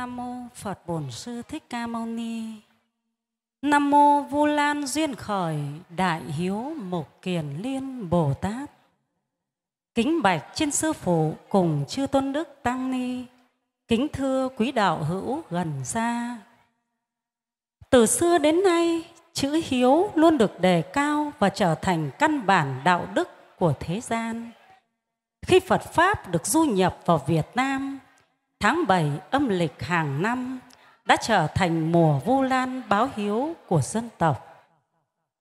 Nam mô Phật Bổn Sư Thích Ca Mâu Ni. Nam mô Vu Lan duyên khởi Đại Hiếu mộc Kiền Liên Bồ Tát. Kính bạch trên sư phụ cùng chư tôn đức tăng ni. Kính thưa quý đạo hữu gần xa. Từ xưa đến nay, chữ hiếu luôn được đề cao và trở thành căn bản đạo đức của thế gian. Khi Phật pháp được du nhập vào Việt Nam, Tháng 7 âm lịch hàng năm đã trở thành mùa vu lan báo hiếu của dân tộc,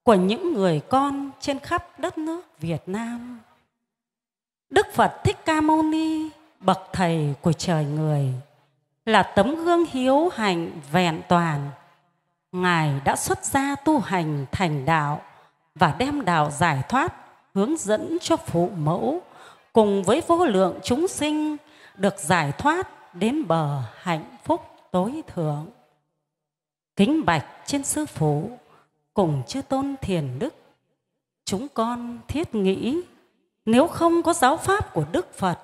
của những người con trên khắp đất nước Việt Nam. Đức Phật Thích Ca Mâu Ni, bậc thầy của trời người, là tấm gương hiếu hành vẹn toàn. Ngài đã xuất gia tu hành thành đạo và đem đạo giải thoát hướng dẫn cho phụ mẫu cùng với vô lượng chúng sinh được giải thoát đến bờ hạnh phúc tối thượng. Kính bạch trên sư phụ cùng chư tôn thiền đức. Chúng con thiết nghĩ nếu không có giáo pháp của Đức Phật,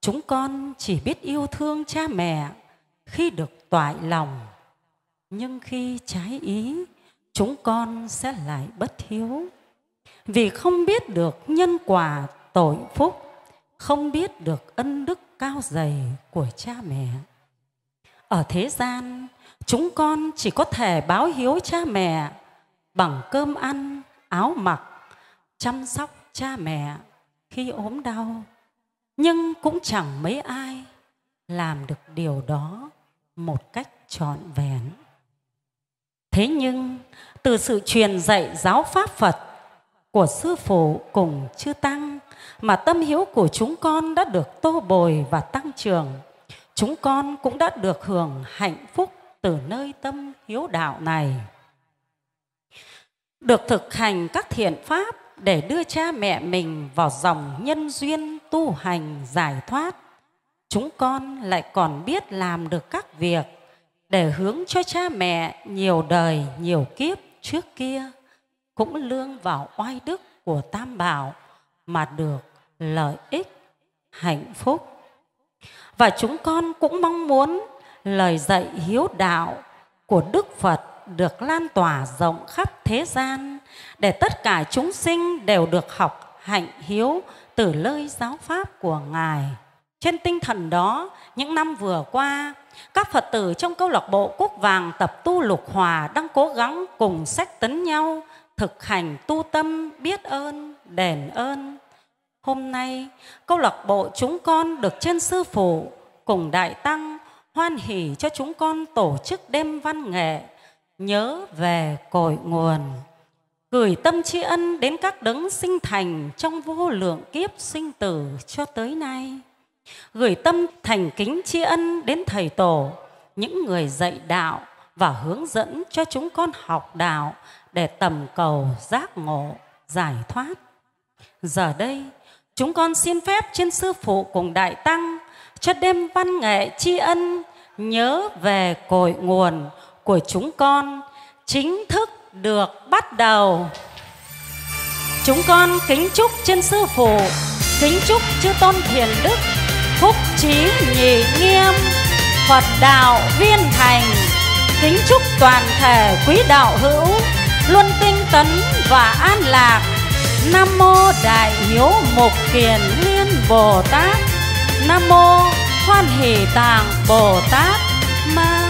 chúng con chỉ biết yêu thương cha mẹ khi được toại lòng. Nhưng khi trái ý, chúng con sẽ lại bất hiếu. Vì không biết được nhân quả tội phúc, không biết được ân đức cao dày của cha mẹ ở thế gian chúng con chỉ có thể báo hiếu cha mẹ bằng cơm ăn áo mặc chăm sóc cha mẹ khi ốm đau nhưng cũng chẳng mấy ai làm được điều đó một cách trọn vẹn thế nhưng từ sự truyền dạy giáo pháp phật của sư phụ cùng chư tăng mà tâm hiếu của chúng con đã được tô bồi và tăng trưởng. Chúng con cũng đã được hưởng hạnh phúc từ nơi tâm hiếu đạo này. Được thực hành các thiện pháp để đưa cha mẹ mình vào dòng nhân duyên tu hành giải thoát. Chúng con lại còn biết làm được các việc để hướng cho cha mẹ nhiều đời nhiều kiếp trước kia cũng lương vào oai đức của Tam Bảo mà được lợi ích, hạnh phúc. Và chúng con cũng mong muốn lời dạy hiếu đạo của Đức Phật được lan tỏa rộng khắp thế gian để tất cả chúng sinh đều được học hạnh hiếu từ lời giáo pháp của Ngài. Trên tinh thần đó, những năm vừa qua, các Phật tử trong câu lạc bộ Quốc Vàng Tập Tu Lục Hòa đang cố gắng cùng sách tấn nhau thực hành tu tâm biết ơn, đền ơn Hôm nay, câu lạc bộ chúng con được trên sư phụ cùng đại tăng hoan hỷ cho chúng con tổ chức đêm văn nghệ nhớ về cội nguồn gửi tâm tri ân đến các đấng sinh thành trong vô lượng kiếp sinh tử cho tới nay gửi tâm thành kính tri ân đến thầy tổ những người dạy đạo và hướng dẫn cho chúng con học đạo để tầm cầu giác ngộ giải thoát Giờ đây, chúng con xin phép trên sư phụ cùng đại tăng cho đêm văn nghệ tri ân nhớ về cội nguồn của chúng con chính thức được bắt đầu. Chúng con kính chúc trên sư phụ, kính chúc chư tôn thiền đức, phúc trí nhị nghiêm, Phật đạo viên thành. Kính chúc toàn thể quý đạo hữu luôn tinh tấn và an lạc nam mô đại hiếu mục kiền liên bồ tát nam mô hoan hỷ tạng bồ tát ma